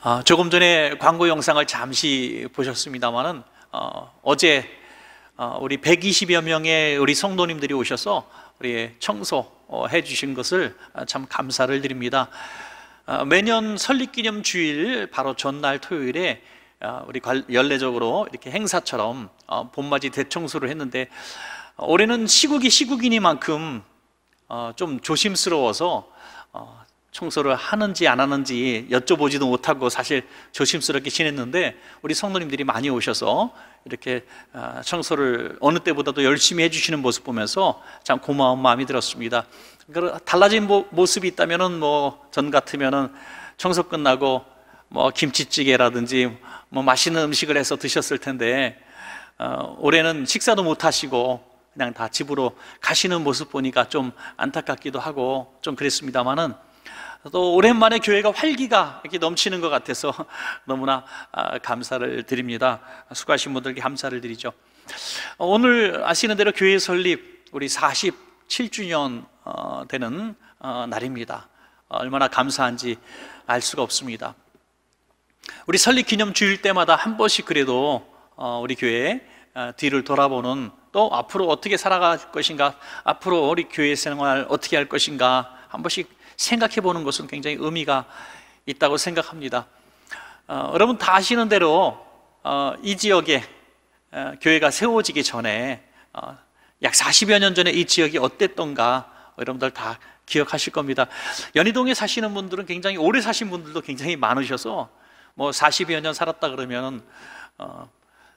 어, 조금 전에 광고 영상을 잠시 보셨습니다만은 어, 제 어, 우리 120여 명의 우리 성도님들이 오셔서 우리 청소 어, 해주신 것을 아, 참 감사를 드립니다. 아, 매년 설립기념 주일 바로 전날 토요일에 우리 관, 연례적으로 이렇게 행사처럼 어, 봄맞이 대청소를 했는데 올해는 시국이 시국이니만큼 어, 좀 조심스러워서 어, 청소를 하는지 안 하는지 여쭤보지도 못하고 사실 조심스럽게 지냈는데 우리 성도님들이 많이 오셔서 이렇게 아, 청소를 어느 때보다도 열심히 해주시는 모습 보면서 참 고마운 마음이 들었습니다. 달라진 모습이 있다면뭐전 같으면은 청소 끝나고 뭐 김치찌개라든지 뭐 맛있는 음식을 해서 드셨을 텐데 어, 올해는 식사도 못 하시고 그냥 다 집으로 가시는 모습 보니까 좀 안타깝기도 하고 좀 그랬습니다만은 또 오랜만에 교회가 활기가 이렇게 넘치는 것 같아서 너무나 아, 감사를 드립니다. 수고하신 분들께 감사를 드리죠. 어, 오늘 아시는 대로 교회 설립 우리 47주년 어, 되는 어, 날입니다. 얼마나 감사한지 알 수가 없습니다. 우리 설립 기념 주일 때마다 한 번씩 그래도 우리 교회 뒤를 돌아보는 또 앞으로 어떻게 살아갈 것인가, 앞으로 우리 교회 생활 어떻게 할 것인가 한 번씩 생각해 보는 것은 굉장히 의미가 있다고 생각합니다. 어, 여러분 다 아시는 대로 어, 이 지역에 어, 교회가 세워지기 전에 어, 약 40여 년 전에 이 지역이 어땠던가 여러분들 뭐 다 기억하실 겁니다. 연희동에 사시는 분들은 굉장히 오래 사신 분들도 굉장히 많으셔서 뭐 40여 년 살았다 그러면 어,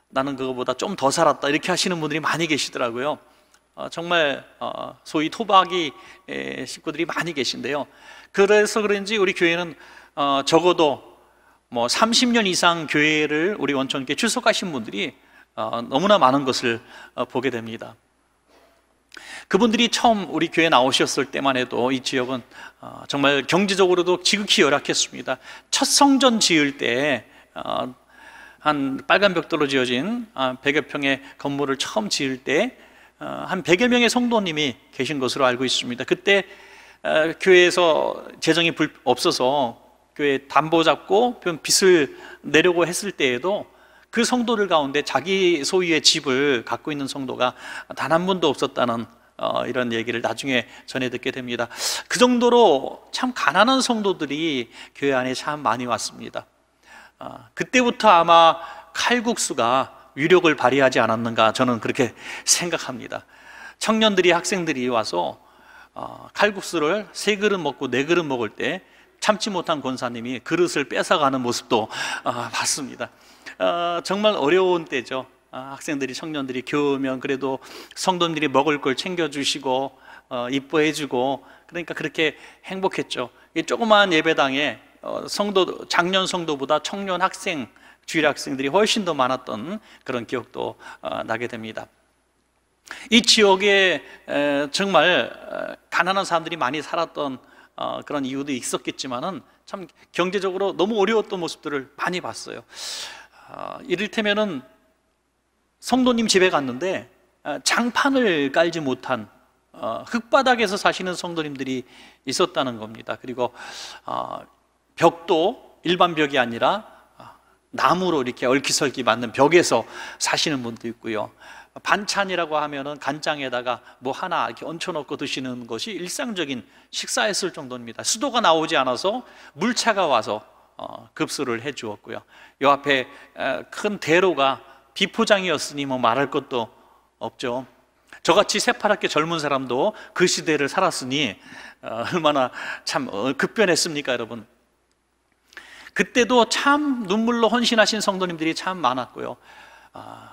나는 그거보다 좀 더 살았다 이렇게 하시는 분들이 많이 계시더라고요. 어, 정말 어, 소위 토박이 식구들이 많이 계신데요. 그래서 그런지 우리 교회는 어, 적어도 뭐 30년 이상 교회를 우리 원촌께 출석하신 분들이 너무나 많은 것을 보게 됩니다. 그분들이 처음 우리 교회 나오셨을 때만 해도 이 지역은 정말 경제적으로도 지극히 열악했습니다. 첫 성전 지을 때 한 빨간 벽돌로 지어진 100여 아, 평의 건물을 처음 지을 때 어, 한 100여 명의 성도님이 계신 것으로 알고 있습니다. 그때 어, 교회에서 재정이 없어서 교회 담보 잡고 빚을 내려고 했을 때에도 그 성도들 가운데 자기 소유의 집을 갖고 있는 성도가 단 한 분도 없었다는 어, 이런 얘기를 나중에 전해 듣게 됩니다. 그 정도로 참 가난한 성도들이 교회 안에 참 많이 왔습니다. 그때부터 아마 칼국수가 위력을 발휘하지 않았는가 저는 그렇게 생각합니다. 청년들이 학생들이 와서 어, 칼국수를 세 그릇 먹고 네 그릇 먹을 때 참지 못한 권사님이 그릇을 뺏어가는 모습도 어, 봤습니다. 어, 정말 어려운 때죠. 아, 학생들이 청년들이 교우면 그래도 성도님들이 먹을 걸 챙겨주시고 이뻐해주고 그러니까 그렇게 행복했죠. 이 조그마한 예배당에 성도 작년 성도보다 청년 학생 주일 학생들이 훨씬 더 많았던 그런 기억도 어, 나게 됩니다. 이 지역에 정말 어, 가난한 사람들이 많이 살았던 어, 그런 이유도 있었겠지만은 참 경제적으로 너무 어려웠던 모습들을 많이 봤어요. 이를테면은 성도님 집에 갔는데 장판을 깔지 못한 흙바닥에서 사시는 성도님들이 있었다는 겁니다. 그리고 벽도 일반 벽이 아니라 나무로 이렇게 얼기설기 맞는 벽에서 사시는 분도 있고요. 반찬이라고 하면은 간장에다가 뭐 하나 이렇게 얹혀놓고 드시는 것이 일상적인 식사였을 정도입니다. 수도가 나오지 않아서 물차가 와서 어, 급수를 해 주었고요. 요 앞에 큰 대로가 비포장이었으니 뭐 말할 것도 없죠. 저같이 새파랗게 젊은 사람도 그 시대를 살았으니 어, 얼마나 참 어, 급변했습니까, 여러분? 그때도 참 눈물로 헌신하신 성도님들이 참 많았고요. 아,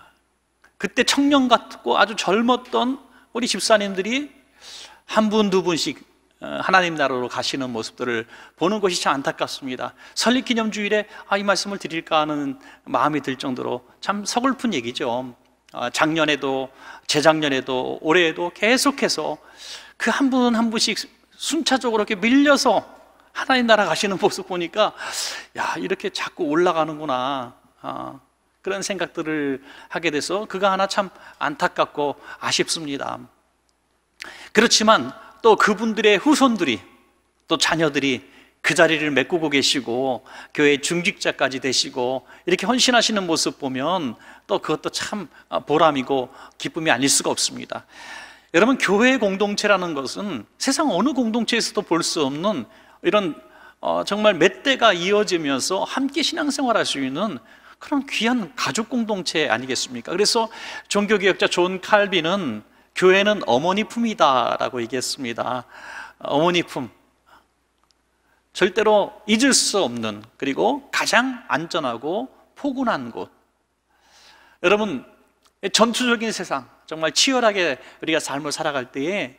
그때 청년 같고 아주 젊었던 우리 집사님들이 한 분, 두 분씩 어, 하나님 나라로 가시는 모습들을 보는 것이 참 안타깝습니다. 설립 기념 주일에 아, 이 말씀을 드릴까 하는 마음이 들 정도로 참 서글픈 얘기죠. 아, 작년에도, 재작년에도, 올해에도 계속해서 그 한 분한 한 분씩 순차적으로 이렇게 밀려서 하나님 나라 가시는 모습 보니까 야 이렇게 자꾸 올라가는구나 아, 그런 생각들을 하게 돼서 그가 하나 참 안타깝고 아쉽습니다. 그렇지만 또 그분들의 후손들이 또 자녀들이 그 자리를 메꾸고 계시고 교회 중직자까지 되시고 이렇게 헌신하시는 모습 보면 또 그것도 참 보람이고 기쁨이 아닐 수가 없습니다. 여러분 교회 공동체라는 것은 세상 어느 공동체에서도 볼 수 없는 이런 어, 정말 몇 대가 이어지면서 함께 신앙생활할 수 있는 그런 귀한 가족 공동체 아니겠습니까? 그래서 종교개혁자 존 칼빈은 교회는 어머니 품이다라고 얘기했습니다. 어머니 품. 절대로 잊을 수 없는 그리고 가장 안전하고 포근한 곳. 여러분, 전투적인 세상, 정말 치열하게 우리가 삶을 살아갈 때에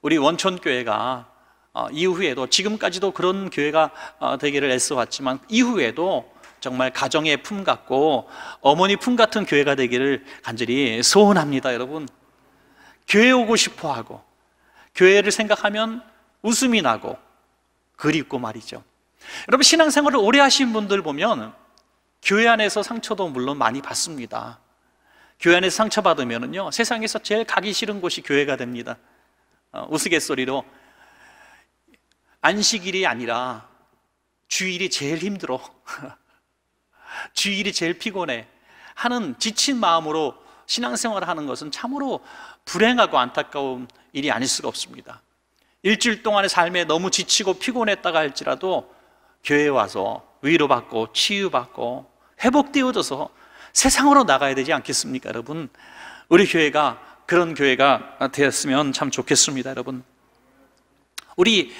우리 원천교회가 어, 이후에도 지금까지도 그런 교회가 어, 되기를 애써왔지만 이후에도 정말 가정의 품 같고 어머니 품 같은 교회가 되기를 간절히 소원합니다, 여러분. 교회 오고 싶어 하고 교회를 생각하면 웃음이 나고 그립고 말이죠. 여러분 신앙생활을 오래 하신 분들 보면 교회 안에서 상처도 물론 많이 받습니다. 교회 안에서 상처받으면요 세상에서 제일 가기 싫은 곳이 교회가 됩니다. 어, 우스갯소리로 안식일이 아니라 주일이 제일 힘들어. 주일이 제일 피곤해. 하는 지친 마음으로 신앙생활을 하는 것은 참으로 불행하고 안타까운 일이 아닐 수가 없습니다. 일주일 동안의 삶에 너무 지치고 피곤했다가 할지라도 교회에 와서 위로받고 치유받고 회복되어져서 세상으로 나가야 되지 않겠습니까, 여러분? 우리 교회가 그런 교회가 되었으면 참 좋겠습니다, 여러분. 우리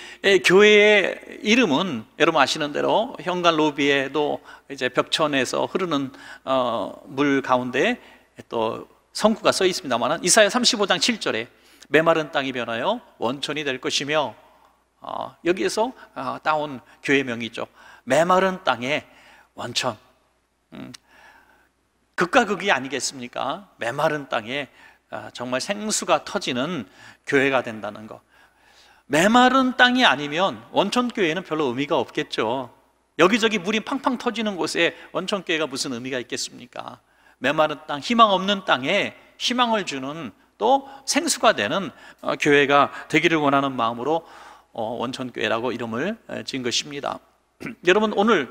교회의 이름은 여러분 아시는 대로 현관 로비에도 이제 벽천에서 흐르는 어, 물 가운데 또 성구가 써 있습니다만 이사야 35장 7절에 메마른 땅이 변하여 원천이 될 것이며 어, 여기에서 어, 따온 교회명이죠 메마른 땅에 원천 음, 극과 극이 아니겠습니까? 메마른 땅에 어, 정말 생수가 터지는 교회가 된다는 것 메마른 땅이 아니면 원천교회는 별로 의미가 없겠죠. 여기저기 물이 팡팡 터지는 곳에 원천교회가 무슨 의미가 있겠습니까? 메마른 땅, 희망 없는 땅에 희망을 주는 또 생수가 되는 어, 교회가 되기를 원하는 마음으로 어, 원천교회라고 이름을 지은 것입니다. 여러분 오늘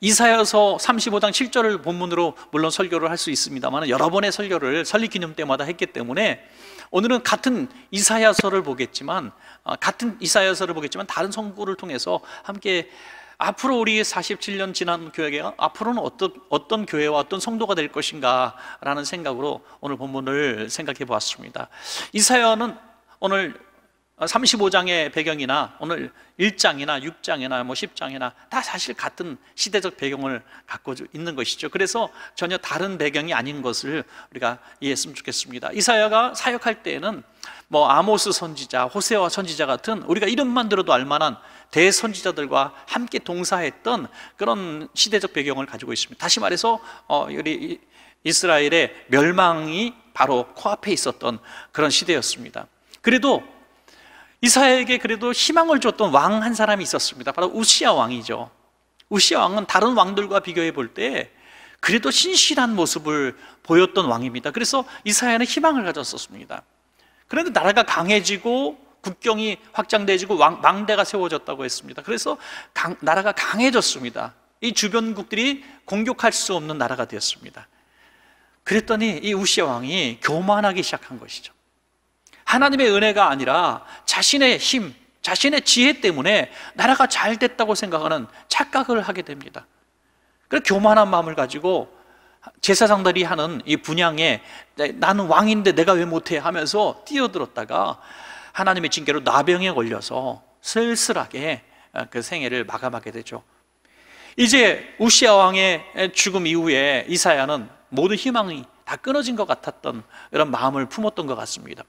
이사여서 35장 7절을 본문으로 물론 설교를 할 수 있습니다만 여러 번의 설교를 설립기념 때마다 했기 때문에 오늘은 같은 이사야서를 보겠지만 아, 같은 이사야서를 보겠지만 다른 성구를 통해서 함께 앞으로 우리 의 47년 지난 교회가 앞으로는 어떤, 어떤 교회와 어떤 성도가 될 것인가라는 생각으로 오늘 본문을 생각해 보았습니다. 이사야는 오늘 35장의 어, 배경이나 오늘 1장이나 6장이나 뭐 10장이나 다 사실 같은 시대적 배경을 갖고 있는 것이죠. 그래서 전혀 다른 배경이 아닌 것을 우리가 이해했으면 좋겠습니다. 이사야가 사역할 때에는 뭐 아모스 선지자, 호세와 선지자 같은 우리가 이름만 들어도 알만한 대선지자들과 함께 동사했던 그런 시대적 배경을 가지고 있습니다. 다시 말해서 어, 우리 이스라엘의 멸망이 바로 코앞에 있었던 그런 시대였습니다. 그래도 이사야에게 그래도 희망을 줬던 왕 한 사람이 있었습니다. 바로 우시아 왕이죠. 우시아 왕은 다른 왕들과 비교해 볼 때 그래도 신실한 모습을 보였던 왕입니다. 그래서 이사야는 희망을 가졌었습니다. 그런데 나라가 강해지고 국경이 확장되지고 왕, 망대가 세워졌다고 했습니다. 그래서 강, 나라가 강해졌습니다. 이 주변국들이 공격할 수 없는 나라가 되었습니다. 그랬더니 이 우시아 왕이 교만하기 시작한 것이죠. 하나님의 은혜가 아니라 자신의 힘, 자신의 지혜 때문에 나라가 잘 됐다고 생각하는 착각을 하게 됩니다. 그래서 교만한 마음을 가지고 제사장들이 하는 이 분양에 나는 왕인데 내가 왜 못해 하면서 뛰어들었다가 하나님의 징계로 나병에 걸려서 쓸쓸하게 그 생애를 마감하게 되죠. 이제 우시아 왕의 죽음 이후에 이사야는 모든 희망이 다 끊어진 것 같았던 그런 마음을 품었던 것 같습니다.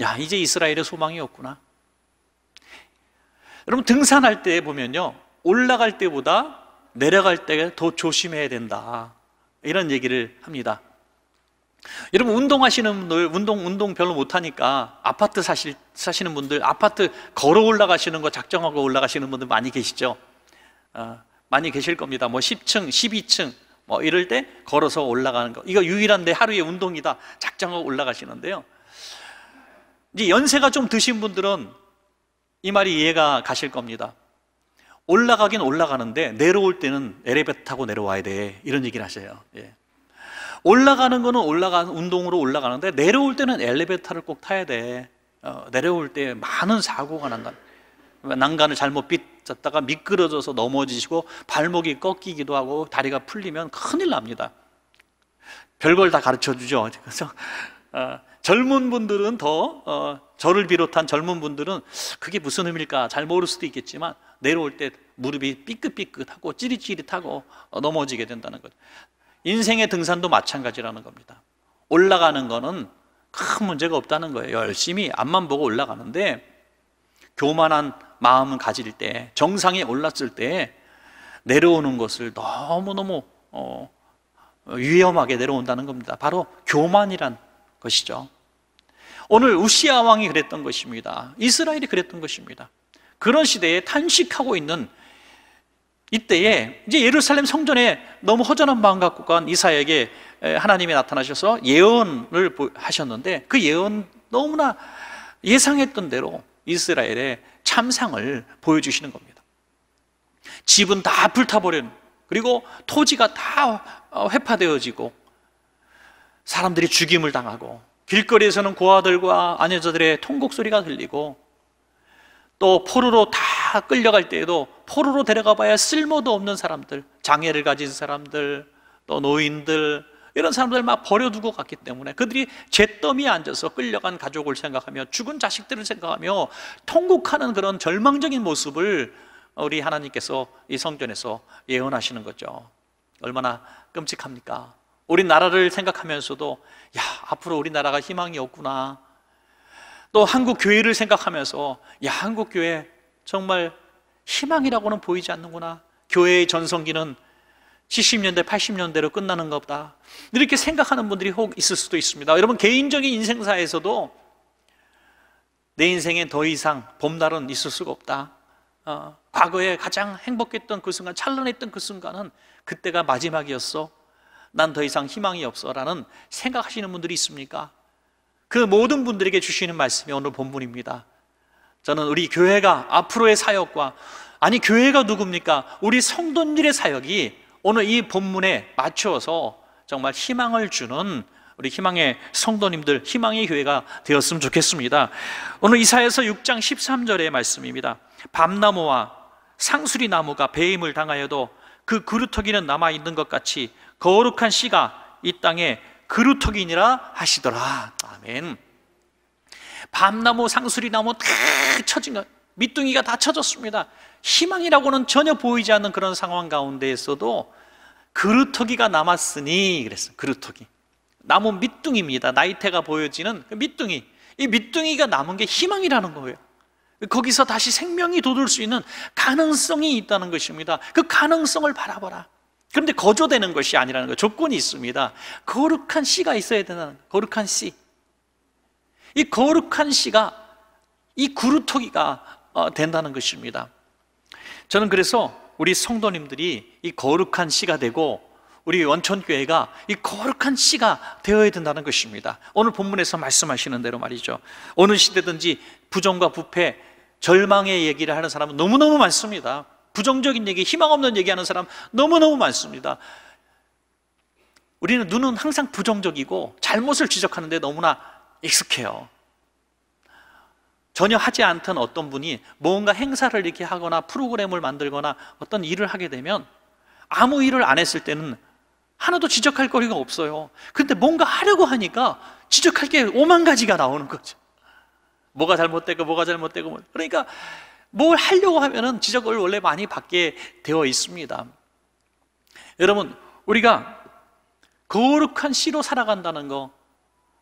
야, 이제 이스라엘의 소망이 없구나. 여러분, 등산할 때 보면요. 올라갈 때보다 내려갈 때 더 조심해야 된다. 이런 얘기를 합니다. 여러분, 운동하시는 분들, 운동, 운동 별로 못하니까 아파트 사실, 사시는 분들, 아파트 걸어 올라가시는 거 작정하고 올라가시는 분들 많이 계시죠? 어, 많이 계실 겁니다. 뭐 10층, 12층, 뭐 이럴 때 걸어서 올라가는 거. 이거 유일한 내 하루의 운동이다. 작정하고 올라가시는데요. 이제 연세가 좀 드신 분들은 이 말이 이해가 가실 겁니다. 올라가긴 올라가는데 내려올 때는 엘리베이터 타고 내려와야 돼 이런 얘기를 하세요. 예. 올라가는 거는 올라가 운동으로 올라가는데 내려올 때는 엘리베이터를 꼭 타야 돼. 어, 내려올 때 많은 사고가 난다. 난간을 잘못 빗졌다가 미끄러져서 넘어지시고 발목이 꺾이기도 하고 다리가 풀리면 큰일 납니다. 별걸 다 가르쳐 주죠. 그래서 어, 젊은 분들은 더 어, 저를 비롯한 젊은 분들은 그게 무슨 의미일까 잘 모를 수도 있겠지만 내려올 때 무릎이 삐끗삐끗하고 찌릿찌릿하고 어, 넘어지게 된다는 것 인생의 등산도 마찬가지라는 겁니다. 올라가는 거는 큰 문제가 없다는 거예요. 열심히 앞만 보고 올라가는데 교만한 마음을 가질 때 정상에 올랐을 때 내려오는 것을 너무너무 어, 위험하게 내려온다는 겁니다. 바로 교만이란 것이죠. 오늘 우시아 왕이 그랬던 것입니다. 이스라엘이 그랬던 것입니다. 그런 시대에 탄식하고 있는 이때에 이제 예루살렘 성전에 너무 허전한 마음 갖고 간 이사에게 하나님이 나타나셔서 예언을 하셨는데 그 예언 너무나 예상했던 대로 이스라엘의 참상을 보여주시는 겁니다. 집은 다불타버린 그리고 토지가 다 어, 회파되어지고 사람들이 죽임을 당하고 길거리에서는 고아들과 아녀자들의 통곡 소리가 들리고 또 포로로 다 끌려갈 때에도 포로로 데려가 봐야 쓸모도 없는 사람들, 장애를 가진 사람들, 또 노인들 이런 사람들 막 버려두고 갔기 때문에 그들이 잿더미에 앉아서 끌려간 가족을 생각하며 죽은 자식들을 생각하며 통곡하는 그런 절망적인 모습을 우리 하나님께서 이 성전에서 예언하시는 거죠. 얼마나 끔찍합니까? 우리나라를 생각하면서도 야 앞으로 우리나라가 희망이 없구나 또 한국 교회를 생각하면서 야 한국 교회 정말 희망이라고는 보이지 않는구나 교회의 전성기는 70년대, 80년대로 끝나는 것보다 이렇게 생각하는 분들이 혹 있을 수도 있습니다 여러분 개인적인 인생사에서도 내 인생에 더 이상 봄날은 있을 수가 없다 어, 과거에 가장 행복했던 그 순간, 찬란했던 그 순간은 그때가 마지막이었어 난더 이상 희망이 없어라는 생각하시는 분들이 있습니까? 그 모든 분들에게 주시는 말씀이 오늘 본문입니다. 저는 우리 교회가 앞으로의 사역과 아니 교회가 누굽니까? 우리 성도들의 사역이 오늘 이 본문에 맞춰서 정말 희망을 주는 우리 희망의 성도님들, 희망의 교회가 되었으면 좋겠습니다. 오늘 이사에서 6장 13절의 말씀입니다. 밤나무와 상수리 나무가 배임을 당하여도 그 그루터기는 남아 있는 것 같이 그 거룩한 씨가 이 땅에 그루터기니라 하시더라. 아멘. 밤나무, 상수리나무 다 쳐진 것, 밑둥이가 다 쳐졌습니다. 희망이라고는 전혀 보이지 않는 그런 상황 가운데에서도 그루터기가 남았으니 그랬어요. 그루터기. 나무 밑둥입니다. 나이테가 보여지는 그 밑둥이. 이 밑둥이가 남은 게 희망이라는 거예요. 거기서 다시 생명이 돋을 수 있는 가능성이 있다는 것입니다. 그 가능성을 바라보라. 그런데 거저되는 것이 아니라는 거예요. 조건이 있습니다. 거룩한 씨가 있어야 된다는 거예요. 거룩한 씨. 이 거룩한 씨가 이 구루토기가 어, 된다는 것입니다. 저는 그래서 우리 성도님들이 이 거룩한 씨가 되고 우리 원천교회가 이 거룩한 씨가 되어야 된다는 것입니다. 오늘 본문에서 말씀하시는 대로 말이죠. 어느 시대든지 부정과 부패, 절망의 얘기를 하는 사람은 너무너무 많습니다. 부정적인 얘기, 희망 없는 얘기하는 사람 너무너무 많습니다. 우리는 눈은 항상 부정적이고 잘못을 지적하는데 너무나 익숙해요. 전혀 하지 않던 어떤 분이 뭔가 행사를 이렇게 하거나 프로그램을 만들거나 어떤 일을 하게 되면 아무 일을 안 했을 때는 하나도 지적할 거리가 없어요. 근데 뭔가 하려고 하니까 지적할 게 오만 가지가 나오는 거죠. 뭐가 잘못되고 뭐가 잘못되고 뭐. 그러니까 뭘 하려고 하면은 지적을 원래 많이 받게 되어 있습니다. 여러분, 우리가 거룩한 씨로 살아간다는 거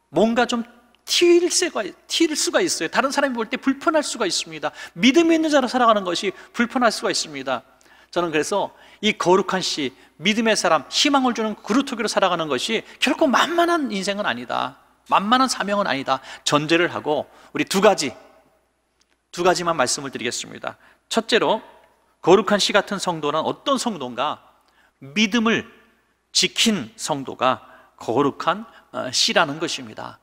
뭔가 좀 튈, 새가, 튈 수가 있어요. 다른 사람이 볼 때 불편할 수가 있습니다. 믿음 있는 자로 살아가는 것이 불편할 수가 있습니다. 저는 그래서 이 거룩한 씨, 믿음의 사람, 희망을 주는 그루토기로 살아가는 것이 결코 만만한 인생은 아니다. 만만한 사명은 아니다. 전제를 하고 우리 두 가지 두 가지만 말씀을 드리겠습니다. 첫째로 거룩한 씨 같은 성도는 어떤 성도인가? 믿음을 지킨 성도가 거룩한 어, 씨라는 것입니다.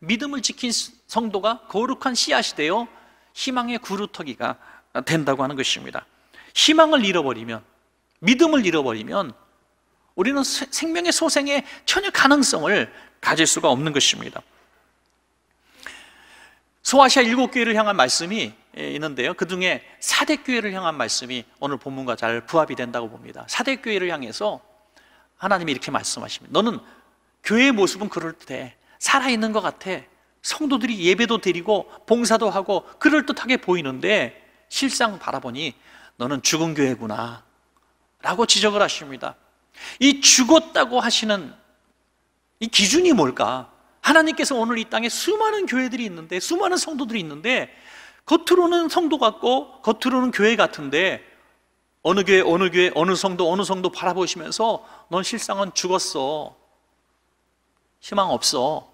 믿음을 지킨 성도가 거룩한 씨앗이 되어 희망의 구루터기가 된다고 하는 것입니다. 희망을 잃어버리면, 믿음을 잃어버리면 우리는 생명의 소생에 전혀 가능성을 가질 수가 없는 것입니다. 소아시아 일곱 교회를 향한 말씀이 예, 있는데요. 그 중에 사대 교회를 향한 말씀이 오늘 본문과 잘 부합이 된다고 봅니다. 사대 교회를 향해서 하나님이 이렇게 말씀하십니다. 너는 교회의 모습은 그럴 듯해 살아 있는 것 같아. 성도들이 예배도 드리고 봉사도 하고 그럴듯하게 보이는데 실상 바라보니 너는 죽은 교회구나. 라고 지적을 하십니다. 이 죽었다고 하시는 이 기준이 뭘까? 하나님께서 오늘 이 땅에 수많은 교회들이 있는데 수많은 성도들이 있는데 겉으로는 성도 같고 겉으로는 교회 같은데 어느 교회 어느 교회 어느 성도 어느 성도 바라보시면서 넌 실상은 죽었어 희망 없어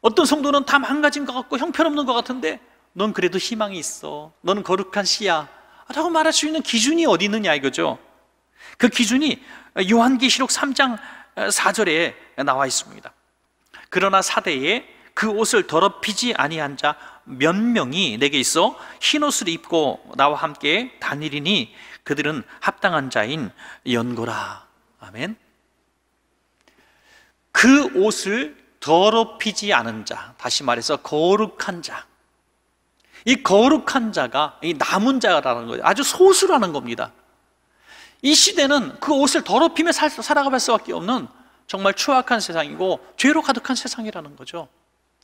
어떤 성도는 다 망가진 것 같고 형편없는 것 같은데 넌 그래도 희망이 있어 너는 거룩한 씨야 라고 말할 수 있는 기준이 어디 있느냐 이거죠 그 기준이 요한계시록 3장 4절에 나와 있습니다 그러나 사대에 그 옷을 더럽히지 아니한 자 몇 명이 내게 있어 흰 옷을 입고 나와 함께 다니리니 그들은 합당한 자인 연고라. 아멘. 그 옷을 더럽히지 않은 자, 다시 말해서 거룩한 자. 이 거룩한 자가 이 남은 자라는 거예요. 아주 소수라는 겁니다. 이 시대는 그 옷을 더럽히며 살, 살아가볼 수밖에 없는 정말 추악한 세상이고 죄로 가득한 세상이라는 거죠.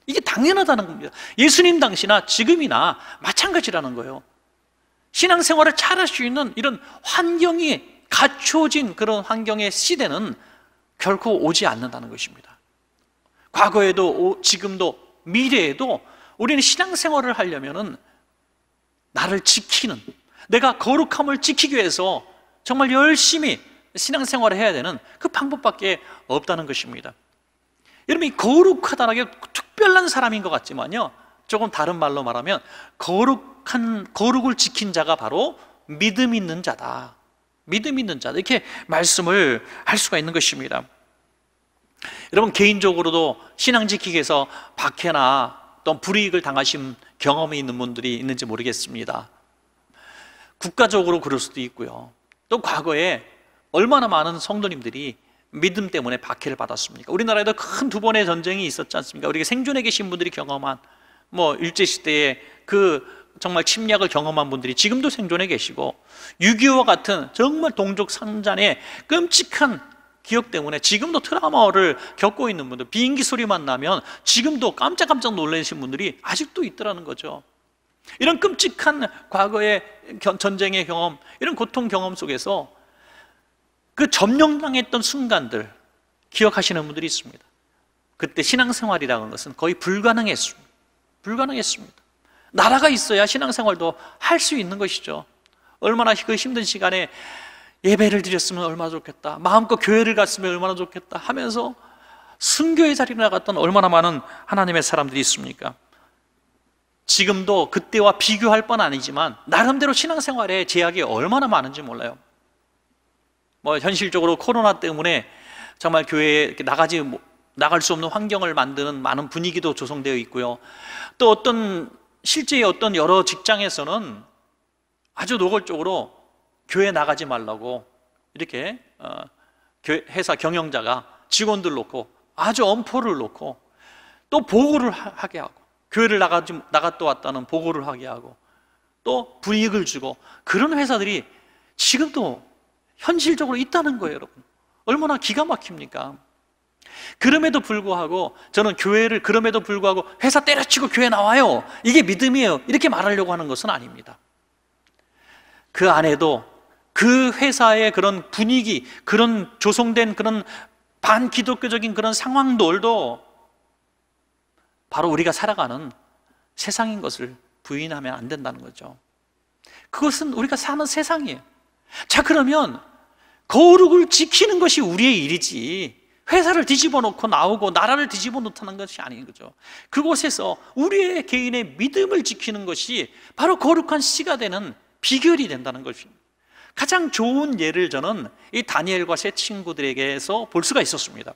이게 당연하다는 겁니다. 예수님 당시나 지금이나 마찬가지라는 거예요. 신앙생활을 잘할 수 있는 이런 환경이 갖춰진 그런 환경의 시대는 결코 오지 않는다는 것입니다. 과거에도 지금도 미래에도 우리는 신앙생활을 하려면은 나를 지키는 내가 거룩함을 지키기 위해서 정말 열심히 신앙생활을 해야 되는 그 방법밖에 없다는 것입니다. 여러분이 거룩하다는 게 특별한 사람인 것 같지만요. 조금 다른 말로 말하면 거룩한 거룩을 지킨 자가 바로 믿음 있는 자다. 믿음 있는 자다. 이렇게 말씀을 할 수가 있는 것입니다. 여러분 개인적으로도 신앙 지키기 위해서 박해나 어 불이익을 당하신 경험이 있는 분들이 있는지 모르겠습니다. 국가적으로 그럴 수도 있고요. 또 과거에 얼마나 많은 성도님들이 믿음 때문에 박해를 받았습니까? 우리나라에도 큰 두 번의 전쟁이 있었지 않습니까? 우리가 생존해 계신 분들이 경험한 뭐 일제 시대에 그 정말 침략을 경험한 분들이 지금도 생존해 계시고 6.25와 같은 정말 동족 상잔의 끔찍한 기억 때문에 지금도 트라우마를 겪고 있는 분들 비행기 소리만 나면 지금도 깜짝깜짝 놀라신 분들이 아직도 있더라는 거죠 이런 끔찍한 과거의 전쟁의 경험 이런 고통 경험 속에서 그 점령당했던 순간들 기억하시는 분들이 있습니다. 그때 신앙생활이라는 것은 거의 불가능했습니다. 불가능했습니다. 나라가 있어야 신앙생활도 할 수 있는 것이죠. 얼마나 그 힘든 시간에 예배를 드렸으면 얼마나 좋겠다. 마음껏 교회를 갔으면 얼마나 좋겠다 하면서 순교의 자리에 나갔던 얼마나 많은 하나님의 사람들이 있습니까? 지금도 그때와 비교할 뻔 아니지만 나름대로 신앙생활에 제약이 얼마나 많은지 몰라요. 뭐 현실적으로 코로나 때문에 정말 교회에 나가지 뭐, 나갈 수 없는 환경을 만드는 많은 분위기도 조성되어 있고요. 또 어떤 실제 어떤 여러 직장에서는 아주 노골적으로 교회 나가지 말라고 이렇게 어, 회사 경영자가 직원들 놓고 아주 엄포를 놓고 또 보고를 하게 하고 교회를 나가지 나갔다 왔다는 보고를 하게 하고 또 불이익을 주고 그런 회사들이 지금도 현실적으로 있다는 거예요, 여러분. 얼마나 기가 막힙니까? 그럼에도 불구하고 저는 교회를 그럼에도 불구하고 회사 때려치고 교회 나와요. 이게 믿음이에요. 이렇게 말하려고 하는 것은 아닙니다. 그 안에도 그 회사의 그런 분위기, 그런 조성된 그런 반기독교적인 그런 상황들도 바로 우리가 살아가는 세상인 것을 부인하면 안 된다는 거죠. 그것은 우리가 사는 세상이에요. 자, 그러면 거룩을 지키는 것이 우리의 일이지 회사를 뒤집어 놓고 나오고 나라를 뒤집어 놓다는 것이 아닌 거죠 그곳에서 우리의 개인의 믿음을 지키는 것이 바로 거룩한 씨가 되는 비결이 된다는 것입니다 가장 좋은 예를 저는 이 다니엘과 세 친구들에게서 볼 수가 있었습니다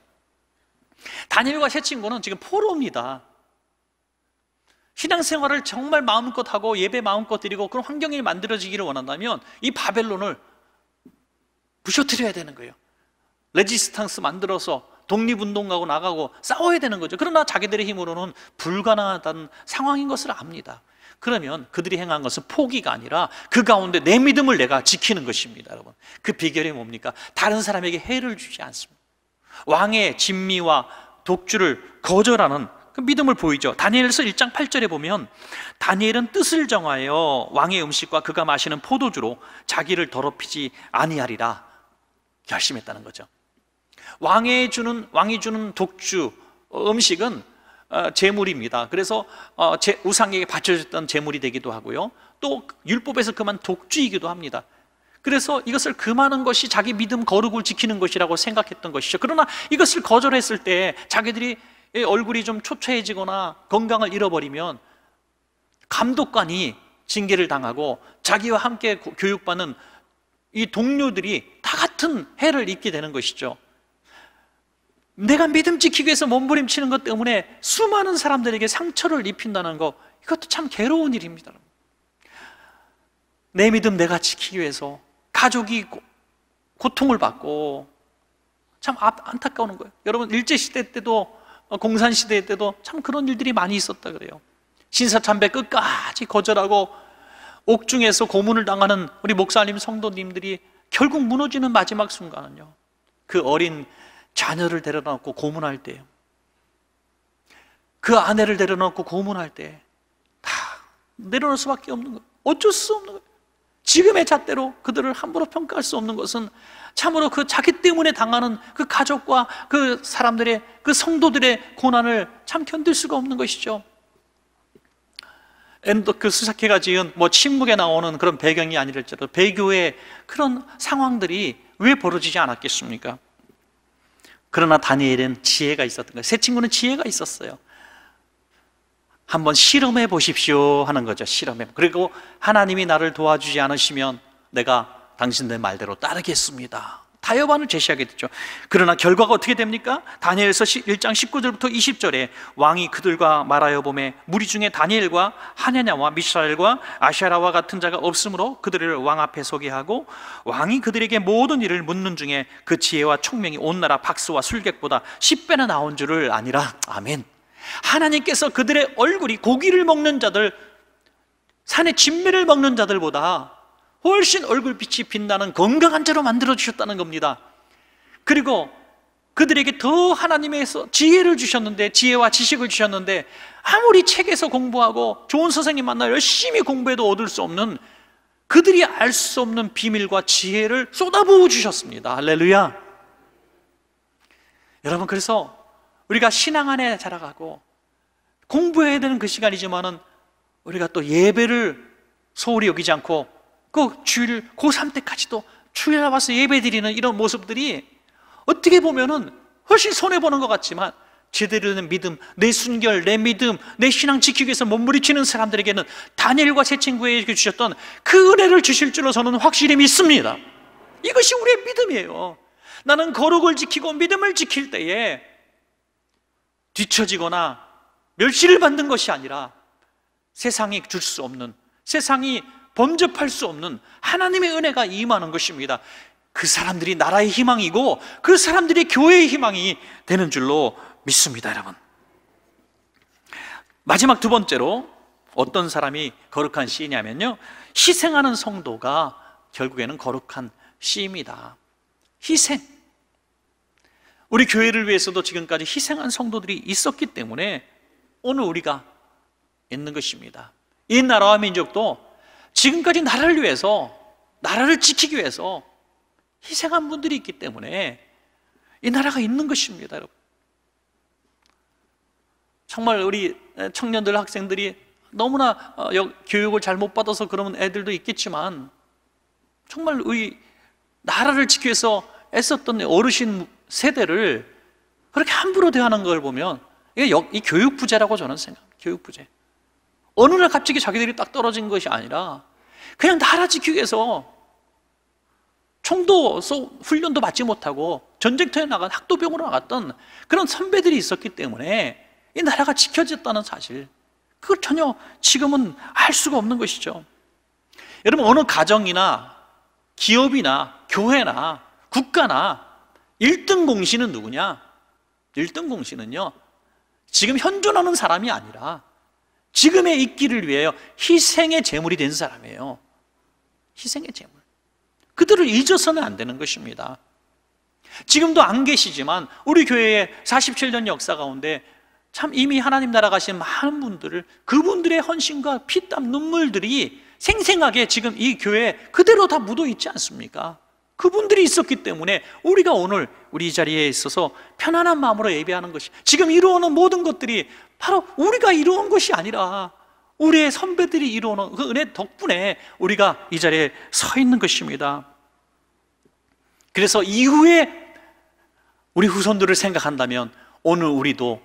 다니엘과 세 친구는 지금 포로입니다 신앙생활을 정말 마음껏 하고 예배 마음껏 드리고 그런 환경이 만들어지기를 원한다면 이 바벨론을 부셔뜨려야 되는 거예요 레지스탕스 만들어서 독립운동가고 나가고 싸워야 되는 거죠 그러나 자기들의 힘으로는 불가능하다는 상황인 것을 압니다 그러면 그들이 행한 것은 포기가 아니라 그 가운데 내 믿음을 내가 지키는 것입니다 여러분 그 비결이 뭡니까? 다른 사람에게 해를 주지 않습니다 왕의 진미와 독주를 거절하는 그 믿음을 보이죠 다니엘서 1장 8절에 보면 다니엘은 뜻을 정하여 왕의 음식과 그가 마시는 포도주로 자기를 더럽히지 아니하리라 결심했다는 거죠. 왕이 주는 왕이 주는 독주 어, 음식은 어, 재물입니다. 그래서 어, 우상에게 바쳐졌던 재물이 되기도 하고요. 또 율법에서 그만 독주이기도 합니다. 그래서 이것을 금하는 것이 자기 믿음 거룩을 지키는 것이라고 생각했던 것이죠. 그러나 이것을 거절했을 때 자기들이 얼굴이 좀 초췌해지거나 건강을 잃어버리면 감독관이 징계를 당하고 자기와 함께 교육받는 이 동료들이 다 같은 해를 입게 되는 것이죠. 내가 믿음 지키기 위해서 몸부림치는 것 때문에 수많은 사람들에게 상처를 입힌다는 것 이것도 참 괴로운 일입니다. 내 믿음 내가 지키기 위해서 가족이 고, 통을 받고 참 안타까운 거예요. 여러분 일제시대 때도 어, 공산시대 때도 참 그런 일들이 많이 있었다 그래요. 신사참배 끝까지 거절하고 옥중에서 고문을 당하는 우리 목사님 성도님들이 결국 무너지는 마지막 순간은요. 그 어린 자녀를 데려다 놓고 고문할 때, 그 아내를 데려다 놓고 고문할 때, 다 내려놓을 수밖에 없는 거예요. 어쩔 수 없는 거예요. 지금의 잣대로 그들을 함부로 평가할 수 없는 것은 참으로 그 자기 때문에 당하는 그 가족과 그 사람들의 그 성도들의 고난을 참 견딜 수가 없는 것이죠. 엔도크 수사케가 지은 뭐 침묵에 나오는 그런 배경이 아니랄지라도 배교의 그런 상황들이 왜 벌어지지 않았겠습니까? 그러나 다니엘은 지혜가 있었던 거예요. 세 친구는 지혜가 있었어요. 한번 실험해 보십시오 하는 거죠. 실험해. 그리고 하나님이 나를 도와주지 않으시면 내가 당신들 말대로 따르겠습니다. 다여반을 제시하게 됐죠. 그러나 결과가 어떻게 됩니까? 다니엘서 1장 19절부터 20절에 왕이 그들과 말하여 보매 무리 중에 다니엘과 하냐냐와 미사엘과 아샤라와 같은 자가 없으므로 그들을 왕 앞에 소개 하고 왕이 그들에게 모든 일을 묻는 중에 그 지혜와 총명이 온 나라 박수와 술객보다 10배나 나온 줄을 아니라 아멘. 하나님께서 그들의 얼굴이 고기를 먹는 자들 산의 진미를 먹는 자들보다 훨씬 얼굴빛이 빛나는 건강한 자로 만들어 주셨다는 겁니다. 그리고 그들에게 더 하나님에서 지혜를 주셨는데 지혜와 지식을 주셨는데 아무리 책에서 공부하고 좋은 선생님 만나 열심히 공부해도 얻을 수 없는 그들이 알 수 없는 비밀과 지혜를 쏟아부어 주셨습니다. 할렐루야. 여러분 그래서 우리가 신앙 안에 자라가고 공부해야 되는 그 시간이지만은 우리가 또 예배를 소홀히 여기지 않고 그 주일 고3 때까지도 주일에 나와서 예배드리는 이런 모습들이 어떻게 보면은 훨씬 손해보는 것 같지만 제대로 된 믿음, 내 순결, 내 믿음, 내 신앙 지키기 위해서 몸부리치는 사람들에게는 다니엘과 새 친구에게 주셨던 그 은혜를 주실 줄로 저는 확실히 믿습니다. 이것이 우리의 믿음이에요. 나는 거룩을 지키고 믿음을 지킬 때에 뒤처지거나 멸시를 받는 것이 아니라 세상이 줄 수 없는 세상이 범접할 수 없는 하나님의 은혜가 임하는 것입니다. 그 사람들이 나라의 희망이고 그 사람들이 교회의 희망이 되는 줄로 믿습니다, 여러분. 마지막 두 번째로 어떤 사람이 거룩한 씨냐면요. 희생하는 성도가 결국에는 거룩한 씨입니다. 희생. 우리 교회를 위해서도 지금까지 희생한 성도들이 있었기 때문에 오늘 우리가 있는 것입니다. 이 나라와 민족도 지금까지 나라를 위해서, 나라를 지키기 위해서 희생한 분들이 있기 때문에 이 나라가 있는 것입니다, 여러분. 정말 우리 청년들, 학생들이 너무나 어, 교육을 잘못 받아서 그런 애들도 있겠지만 정말 우리 나라를 지키기 위해서 애썼던 어르신 세대를 그렇게 함부로 대하는 걸 보면 이게 이 교육 부재라고 저는 생각합니다. 교육 부재. 어느 날 갑자기 자기들이 딱 떨어진 것이 아니라 그냥 나라 지키기 위해서 총도 훈련도 받지 못하고 전쟁터에 나간 학도병으로 나갔던 그런 선배들이 있었기 때문에 이 나라가 지켜졌다는 사실 그걸 전혀 지금은 알 수가 없는 것이죠 여러분 어느 가정이나 기업이나 교회나 국가나 1등 공신은 누구냐? 1등 공신은요 지금 현존하는 사람이 아니라 지금의 있기를 위하여 희생의 제물이 된 사람이에요. 희생의 제물. 그들을 잊어서는 안 되는 것입니다. 지금도 안 계시지만 우리 교회의 47년 역사 가운데 참 이미 하나님 나라 가신 많은 분들을 그분들의 헌신과 피땀 눈물들이 생생하게 지금 이 교회에 그대로 다 묻어 있지 않습니까? 그분들이 있었기 때문에 우리가 오늘 우리 자리에 있어서 편안한 마음으로 예배하는 것이 지금 이루어오는 모든 것들이 바로 우리가 이루어온 것이 아니라 우리의 선배들이 이루어오는 그 은혜 덕분에 우리가 이 자리에 서 있는 것입니다 그래서 이후에 우리 후손들을 생각한다면 오늘 우리도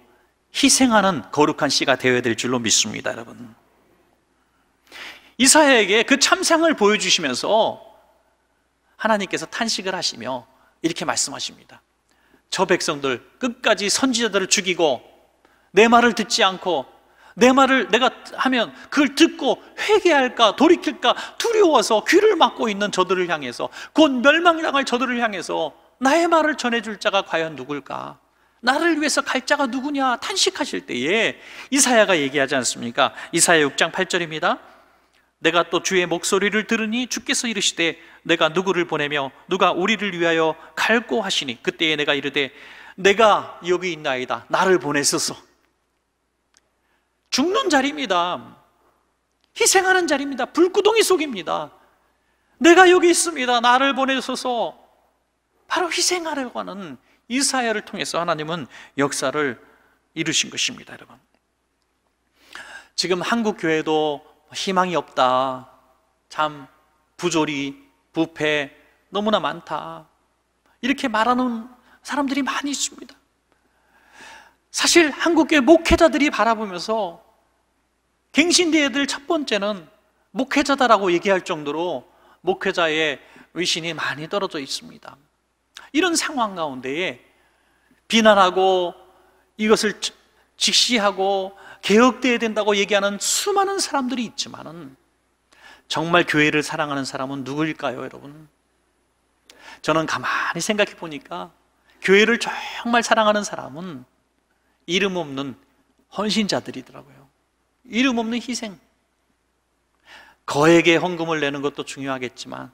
희생하는 거룩한 씨가 되어야 될 줄로 믿습니다 여러분 이사야에게 그 참상을 보여주시면서 하나님께서 탄식을 하시며 이렇게 말씀하십니다. 저 백성들 끝까지 선지자들을 죽이고 내 말을 듣지 않고 내 말을 내가 하면 그걸 듣고 회개할까 돌이킬까 두려워서 귀를 막고 있는 저들을 향해서 곧 멸망당할 저들을 향해서 나의 말을 전해줄 자가 과연 누굴까? 나를 위해서 갈 자가 누구냐? 탄식하실 때에 이사야가 얘기하지 않습니까? 이사야 6장 8절입니다. 내가 또 주의 목소리를 들으니 주께서 이르시되 내가 누구를 보내며 누가 우리를 위하여 갈고 하시니 그때에 내가 이르되 내가 여기 있나이다 나를 보내소서 죽는 자리입니다 희생하는 자리입니다 불구덩이 속입니다 내가 여기 있습니다 나를 보내소서 바로 희생하려고 하는 이사야를 통해서 하나님은 역사를 이루신 것입니다 여러분 지금 한국 교회도 희망이 없다. 참 부조리, 부패 너무나 많다. 이렇게 말하는 사람들이 많이 있습니다. 사실 한국교 목회자들이 바라보면서 갱신대회들 첫 번째는 목회자다라고 얘기할 정도로 목회자의 의신이 많이 떨어져 있습니다. 이런 상황 가운데에 비난하고 이것을 직시하고 개혁돼야 된다고 얘기하는 수많은 사람들이 있지만 정말 교회를 사랑하는 사람은 누구일까요, 여러분? 저는 가만히 생각해 보니까 교회를 정말 사랑하는 사람은 이름 없는 헌신자들이더라고요. 이름 없는 희생. 거액의 헌금을 내는 것도 중요하겠지만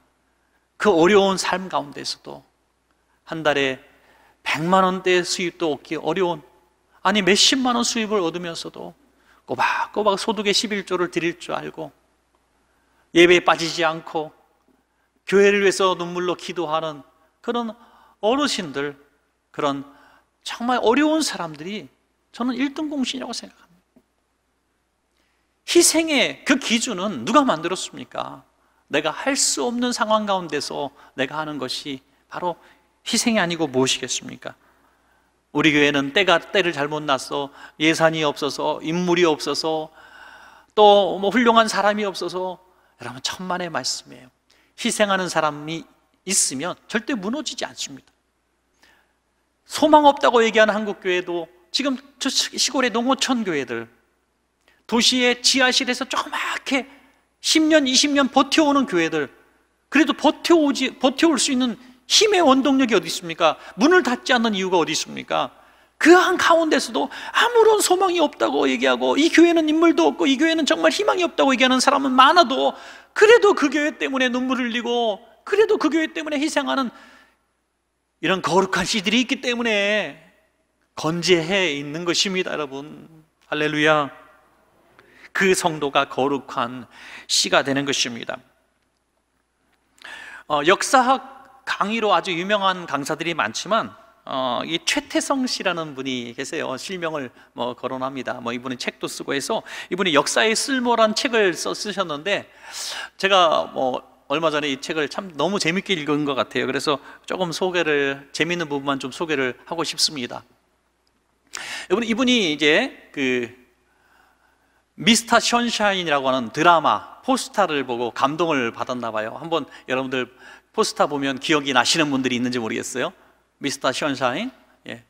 그 어려운 삶 가운데서도 한 달에 100만 원대 수입도 얻기 어려운 아니 몇십만 원 수입을 얻으면서도 꼬박꼬박 소득의 11조를 드릴 줄 알고 예배에 빠지지 않고 교회를 위해서 눈물로 기도하는 그런 어르신들 그런 정말 어려운 사람들이 저는 1등 공신이라고 생각합니다. 희생의 그 기준은 누가 만들었습니까? 내가 할 수 없는 상황 가운데서 내가 하는 것이 바로 희생이 아니고 무엇이겠습니까? 우리 교회는 때가 때를 잘못 났어 예산이 없어서 인물이 없어서 또 뭐 훌륭한 사람이 없어서 여러분 천만의 말씀이에요 희생하는 사람이 있으면 절대 무너지지 않습니다 소망 없다고 얘기하는 한국교회도 지금 시골의 농어촌 교회들 도시의 지하실에서 조그맣게 10년, 20년 버텨오는 교회들 그래도 버텨오지, 버텨올 수 있는 힘의 원동력이 어디 있습니까? 문을 닫지 않는 이유가 어디 있습니까? 그 한가운데서도 아무런 소망이 없다고 얘기하고 이 교회는 인물도 없고 이 교회는 정말 희망이 없다고 얘기하는 사람은 많아도 그래도 그 교회 때문에 눈물을 흘리고 그래도 그 교회 때문에 희생하는 이런 거룩한 씨들이 있기 때문에 건재해 있는 것입니다, 여러분. 할렐루야. 그 성도가 거룩한 씨가 되는 것입니다. 어, 역사학 강의로 아주 유명한 강사들이 많지만 어, 이 최태성 씨라는 분이 계세요. 실명을 뭐 거론합니다. 뭐 이분은 책도 쓰고 해서 이분이 역사의 쓸모란 책을 써 쓰셨는데 제가 뭐 얼마 전에 이 책을 참 너무 재밌게 읽은 것 같아요. 그래서 조금 소개를 재밌는 부분만 좀 소개를 하고 싶습니다. 이분 이분이 이제 그 미스터 션샤인이라고 하는 드라마 포스터를 보고 감동을 받았나 봐요. 한번 여러분들 포스터 보면 기억이 나시는 분들이 있는지 모르겠어요. 미스터 션샤인. 예.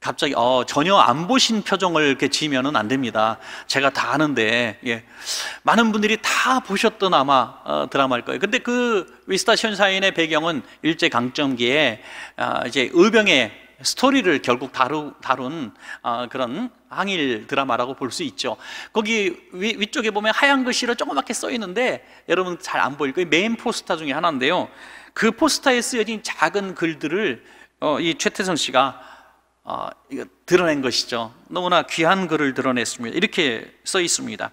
갑자기 어, 전혀 안 보신 표정을 이렇게 지면은 안 됩니다. 제가 다 아는데 예. 많은 분들이 다 보셨던 아마 어, 드라마일 거예요. 근데 그 미스터 션샤인의 배경은 일제 강점기에 어, 아, 이제 의병에 스토리를 결국 다루, 다룬 어, 그런 항일 드라마라고 볼 수 있죠. 거기 위, 쪽에 보면 하얀 글씨로 조그맣게 써 있는데 여러분 잘 안 보일 거예요. 메인 포스터 중에 하나인데요. 그 포스터에 쓰여진 작은 글들을 어, 이 최태성 씨가 어, 이거 드러낸 것이죠. 너무나 귀한 글을 드러냈습니다. 이렇게 써 있습니다.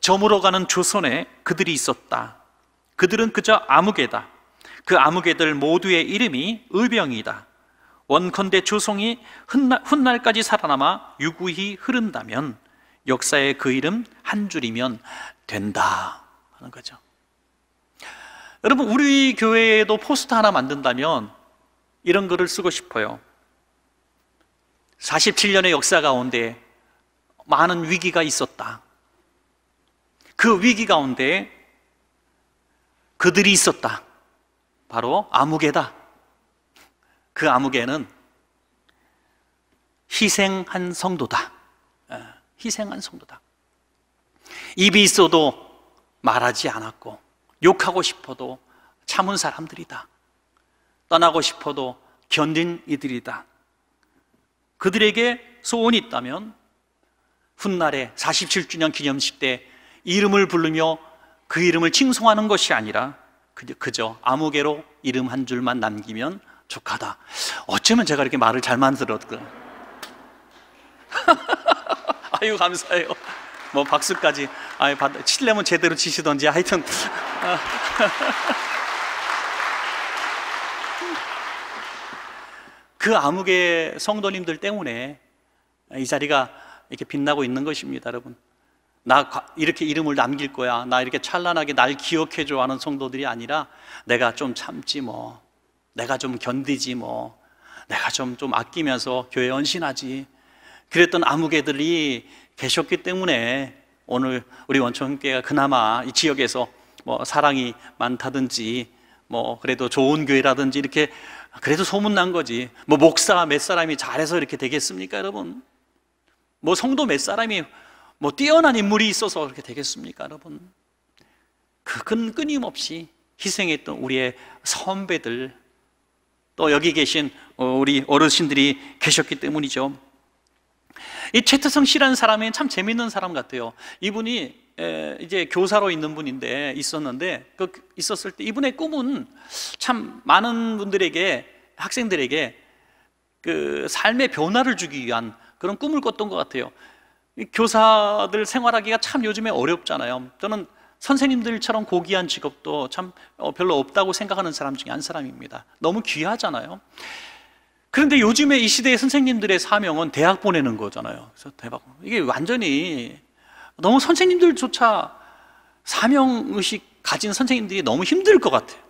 저물어 가는 조선에 그들이 있었다. 그들은 그저 아무개다. 그 아무개들 모두의 이름이 의병이다. 원컨대 조성이 훗날, 까지 살아남아 유구히 흐른다면 역사의 그 이름 한 줄이면 된다 하는 거죠. 여러분 우리 교회에도 포스터 하나 만든다면 이런 글을 쓰고 싶어요. 47년의 역사 가운데 많은 위기가 있었다. 그 위기 가운데 그들이 있었다. 바로 아무개다. 그 암흑에는 희생한 성도다. 예, 희생한 성도다. 입이 있어도 말하지 않았고, 욕하고 싶어도 참은 사람들이다. 떠나고 싶어도 견딘 이들이다. 그들에게 소원이 있다면 훗날에 47주년 기념식 때 이름을 부르며 그 이름을 칭송하는 것이 아니라 그저, 암흑에로 이름 한 줄만 남기면 축하다. 어쩌면 제가 이렇게 말을 잘 만들었고. 아유, 감사해요. 뭐 박수까지. 아유, 받, 칠레면 제대로 치시던지 하여튼. 그 암흑의 성도님들 때문에 이 자리가 이렇게 빛나고 있는 것입니다, 여러분. 나 이렇게 이름을 남길 거야. 나 이렇게 찬란하게 날 기억해줘 하는 성도들이 아니라 내가 좀 참지 뭐. 내가 좀 견디지 뭐 내가 좀, 좀 아끼면서 교회 헌신하지 그랬던 아무개들이 계셨기 때문에 오늘 우리 원천교회가 그나마 이 지역에서 뭐 사랑이 많다든지 뭐 그래도 좋은 교회라든지 이렇게 그래도 소문난 거지 뭐 목사 몇 사람이 잘해서 이렇게 되겠습니까 여러분 뭐 성도 몇 사람이 뭐 뛰어난 인물이 있어서 그렇게 되겠습니까 여러분 그건 끊임없이 희생했던 우리의 선배들 또 여기 계신 어, 우리 어르신들이 계셨기 때문이죠. 이 채트성 씨라는 사람이 참 재밌는 사람 같아요. 이분이 이제 교사로 있는 분인데 있었는데 그 있었을 때 이분의 꿈은 참 많은 분들에게 학생들에게 그 삶의 변화를 주기 위한 그런 꿈을 꿨던 것 같아요. 교사들 생활하기가 참 요즘에 어렵잖아요. 저는 선생님들처럼 고귀한 직업도 참 어, 별로 없다고 생각하는 사람 중에 한 사람입니다. 너무 귀하잖아요. 그런데 요즘에 이 시대의 선생님들의 사명은 대학 보내는 거잖아요. 그래서 대박. 이게 완전히 너무 선생님들조차 사명의식 가진 선생님들이 너무 힘들 것 같아요.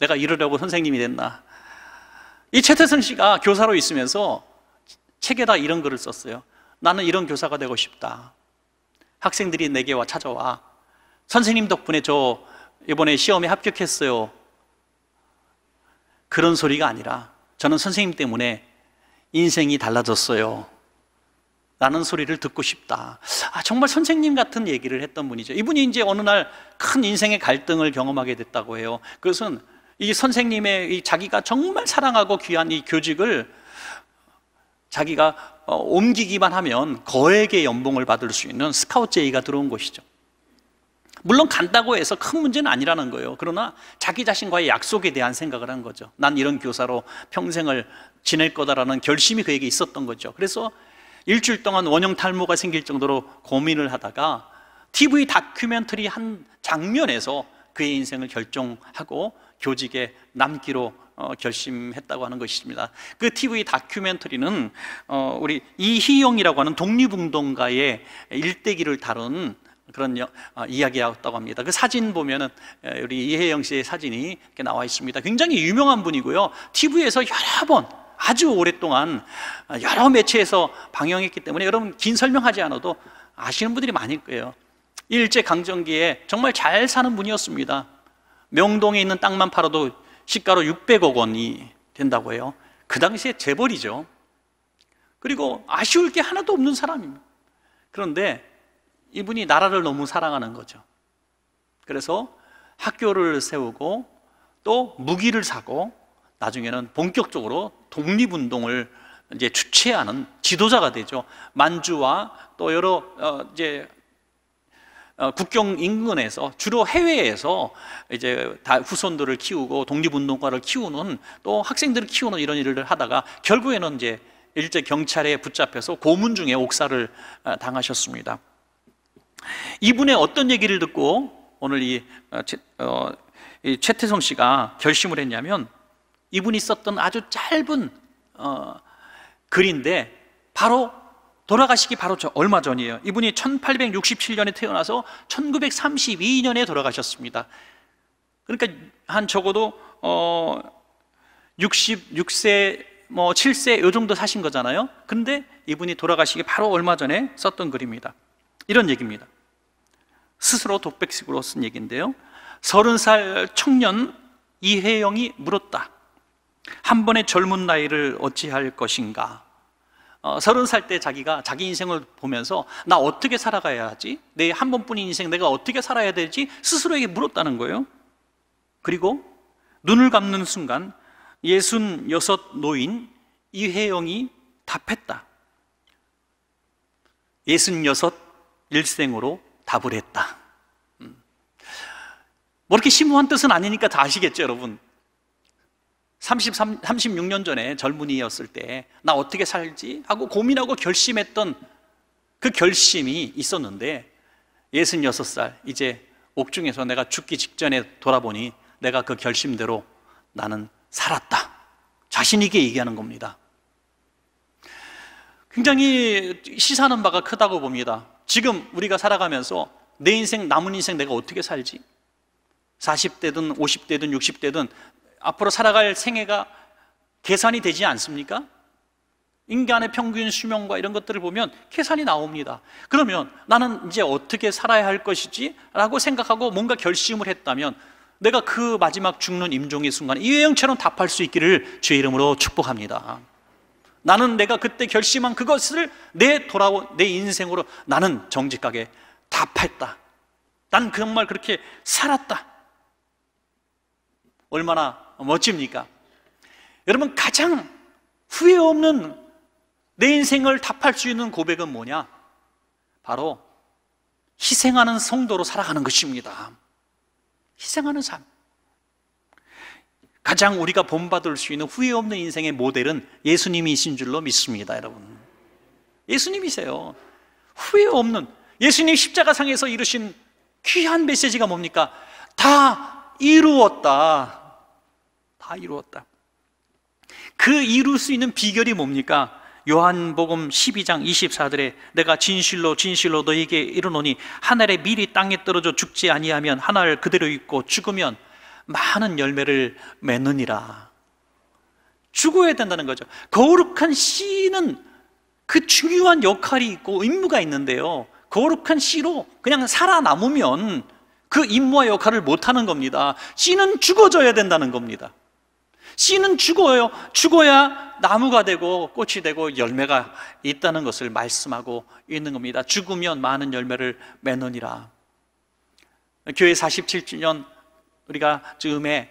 내가 이러려고 선생님이 됐나. 이 최태성 씨가 교사로 있으면서 책에다 이런 글을 썼어요. 나는 이런 교사가 되고 싶다. 학생들이 내게 와 찾아와 선생님 덕분에 저 이번에 시험에 합격했어요. 그런 소리가 아니라 저는 선생님 때문에 인생이 달라졌어요. 라는 소리를 듣고 싶다. 아, 정말 선생님 같은 얘기를 했던 분이죠. 이분이 이제 어느 날 큰 인생의 갈등을 경험하게 됐다고 해요. 그것은 이 선생님의 이 자기가 정말 사랑하고 귀한 이 교직을 자기가 어, 옮기기만 하면 거액의 연봉을 받을 수 있는 스카웃 제의가 들어온 것이죠. 물론 간다고 해서 큰 문제는 아니라는 거예요. 그러나 자기 자신과의 약속에 대한 생각을 한 거죠. 난 이런 교사로 평생을 지낼 거다라는 결심이 그에게 있었던 거죠. 그래서 일주일 동안 원형 탈모가 생길 정도로 고민을 하다가 TV 다큐멘터리 한 장면에서 그의 인생을 결정하고 교직에 남기로 어, 결심했다고 하는 것입니다. 그 TV 다큐멘터리는 어, 우리 이희용이라고 하는 독립운동가의 일대기를 다룬 그런 여, 어, 이야기였다고 합니다. 그 사진 보면은 예, 우리 이혜영 씨의 사진이 이렇게 나와 있습니다. 굉장히 유명한 분이고요. TV에서 여러 번 아주 오랫동안 아, 여러 매체에서 방영했기 때문에 여러분 긴 설명하지 않아도 아시는 분들이 많을 거예요. 일제 강점기에 정말 잘 사는 분이었습니다. 명동에 있는 땅만 팔아도 시가로 600억 원이 된다고 해요. 그 당시에 재벌이죠. 그리고 아쉬울 게 하나도 없는 사람입니다. 그런데 이분이 나라를 너무 사랑하는 거죠. 그래서 학교를 세우고 또 무기를 사고 나중에는 본격적으로 독립운동을 이제 주최하는 지도자가 되죠. 만주와 또 여러 어, 이제 어, 국경 인근에서 주로 해외에서 이제 다 후손들을 키우고 독립운동가를 키우는 또 학생들을 키우는 이런 일을 하다가 결국에는 이제 일제 경찰에 붙잡혀서 고문 중에 옥살을 어, 당하셨습니다. 이분의 어떤 얘기를 듣고 오늘 이, 어, 어, 이 최태성 씨가 결심을 했냐면 이분이 썼던 아주 짧은 어, 글인데 바로 돌아가시기 바로 저 얼마 전이에요. 이분이 1867년에 태어나서 1932년에 돌아가셨습니다. 그러니까 한 적어도 어 66세 뭐 7세 요 정도 사신 거잖아요. 근데 이분이 돌아가시기 바로 얼마 전에 썼던 글입니다. 이런 얘기입니다. 스스로 독백식으로 쓴 얘기인데요. 서른 살 청년 이혜영이 물었다. 한 번의 젊은 나이를 어찌할 것인가? 어, 서른 어, 살때 자기가 자기 인생을 보면서 나 어떻게 살아가야 하지? 내 한 번뿐인 인생 내가 어떻게 살아야 될지 스스로에게 물었다는 거예요. 그리고 눈을 감는 순간 예순 여섯 노인 이혜영이 답했다. 예순 여섯 일생으로 답을 했다. 음. 뭐 이렇게 심오한 뜻은 아니니까 다 아시겠죠, 여러분? 33, 36년 전에 젊은이였을 때, 나 어떻게 살지? 하고 고민하고 결심했던 그 결심이 있었는데, 66살, 이제 옥중에서 내가 죽기 직전에 돌아보니 내가 그 결심대로 나는 살았다. 자신있게 얘기하는 겁니다. 굉장히 시사하는 바가 크다고 봅니다. 지금 우리가 살아가면서 내 인생, 남은 인생 내가 어떻게 살지? 40대든 50대든 60대든 앞으로 살아갈 생애가 계산이 되지 않습니까? 인간의 평균 수명과 이런 것들을 보면 계산이 나옵니다. 그러면 나는 이제 어떻게 살아야 할 것이지? 라고 생각하고 뭔가 결심을 했다면 내가 그 마지막 죽는 임종의 순간에 이외형처럼 답할 수 있기를 주의 이름으로 축복합니다. 나는 내가 그때 결심한 그것을 내 돌아온 내 인생으로 나는 정직하게 답했다. 난 정말 그렇게 살았다. 얼마나 멋집니까? 여러분 가장 후회 없는 내 인생을 답할 수 있는 고백은 뭐냐? 바로 희생하는 성도로 살아가는 것입니다. 희생하는 삶. 가장 우리가 본받을 수 있는 후회 없는 인생의 모델은 예수님이신 줄로 믿습니다, 여러분. 예수님이세요. 후회 없는 예수님 십자가상에서 이루신 귀한 메시지가 뭡니까? 다 이루었다. 다 이루었다. 그 이룰 수 있는 비결이 뭡니까? 요한복음 12장 24절에 내가 진실로 진실로 너에게 이르노니 하늘에 미리 땅에 떨어져 죽지 아니하면 하늘 그대로 있고 죽으면 많은 열매를 맺느니라. 죽어야 된다는 거죠. 거룩한 씨는 그 중요한 역할이 있고 임무가 있는데요. 거룩한 씨로 그냥 살아남으면 그 임무와 역할을 못하는 겁니다. 씨는 죽어져야 된다는 겁니다. 씨는 죽어요. 죽어야 나무가 되고 꽃이 되고 열매가 있다는 것을 말씀하고 있는 겁니다. 죽으면 많은 열매를 맺느니라. 교회 47주년 우리가 즈음에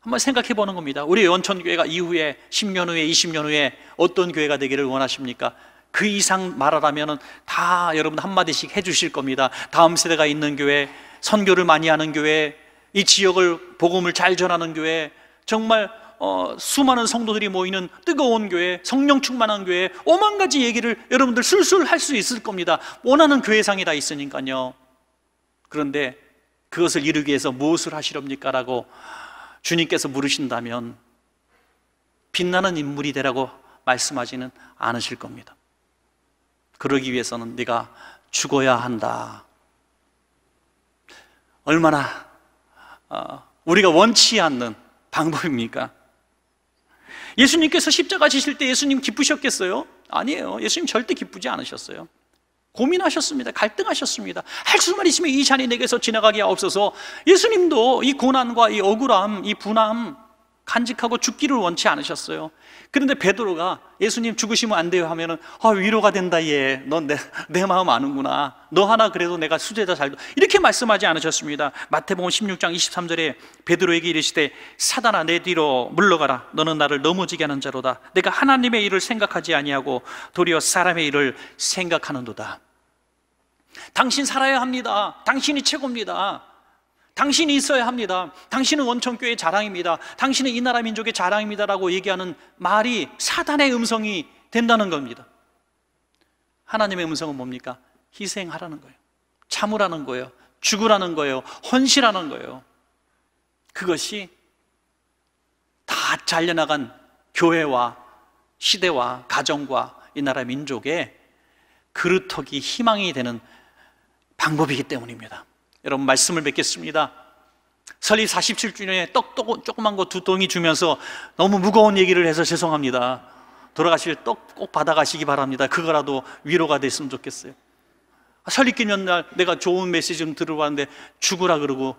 한번 생각해 보는 겁니다. 우리 연천교회가 이후에 10년 후에 20년 후에 어떤 교회가 되기를 원하십니까? 그 이상 말하라면 다 여러분 한마디씩 해주실 겁니다. 다음 세대가 있는 교회, 선교를 많이 하는 교회, 이 지역을 복음을 잘 전하는 교회, 정말 어, 수많은 성도들이 모이는 뜨거운 교회, 성령 충만한 교회, 오만 가지 얘기를 여러분들 술술 할 수 있을 겁니다. 원하는 교회상이 다 있으니까요. 그런데 그것을 이루기 위해서 무엇을 하시렵니까? 라고 주님께서 물으신다면 빛나는 인물이 되라고 말씀하지는 않으실 겁니다. 그러기 위해서는 네가 죽어야 한다. 얼마나 어, 우리가 원치 않는 방법입니까? 예수님께서 십자가 지실 때 예수님 기쁘셨겠어요? 아니에요. 예수님 절대 기쁘지 않으셨어요. 고민하셨습니다. 갈등하셨습니다. 할 수만 있으면 이 잔이 내게서 지나가기 하옵소서 예수님도 이 고난과 이 억울함, 이 분함, 간직하고 죽기를 원치 않으셨어요. 그런데 베드로가 예수님 죽으시면 안 돼요 하면은 아 위로가 된다 얘. 넌 내 내 마음 아는구나. 너 하나 그래도 내가 수제자 잘도 이렇게 말씀하지 않으셨습니다. 마태복음 16장 23절에 베드로에게 이르시되 사단아 내 뒤로 물러가라. 너는 나를 넘어지게 하는 자로다. 내가 하나님의 일을 생각하지 아니하고 도리어 사람의 일을 생각하는도다. 당신 살아야 합니다. 당신이 최고입니다. 당신이 있어야 합니다. 당신은 원천교의 자랑입니다. 당신은 이 나라 민족의 자랑입니다라고 얘기하는 말이 사단의 음성이 된다는 겁니다. 하나님의 음성은 뭡니까? 희생하라는 거예요. 참으라는 거예요. 죽으라는 거예요. 헌신하는 거예요. 그것이 다 잘려나간 교회와 시대와 가정과 이 나라 민족의 그루터기 희망이 되는 방법이기 때문입니다. 여러분 말씀을 맺겠습니다 설립 47주년에 떡 조그만 거두 덩이 주면서 너무 무거운 얘기를 해서 죄송합니다. 돌아가실 떡 꼭 받아가시기 바랍니다. 그거라도 위로가 됐으면 좋겠어요. 설립 기념날 내가 좋은 메시지 좀 들어봤는데 죽으라 그러고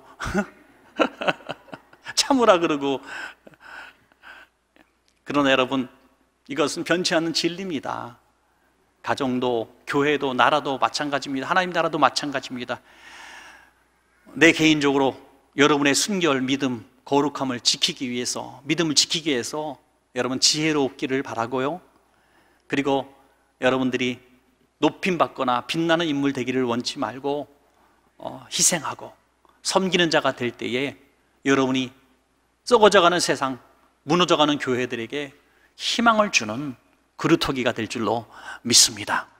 참으라 그러고 그러나 여러분 이것은 변치 않는 진리입니다. 가정도 교회도 나라도 마찬가지입니다. 하나님 나라도 마찬가지입니다. 내 개인적으로 여러분의 순결, 믿음, 거룩함을 지키기 위해서, 믿음을 지키기 위해서 여러분 지혜롭기를 바라고요. 그리고 여러분들이 높임 받거나 빛나는 인물 되기를 원치 말고 어, 희생하고 섬기는 자가 될 때에 여러분이 썩어져가는 세상, 무너져가는 교회들에게 희망을 주는 그루터기가 될 줄로 믿습니다.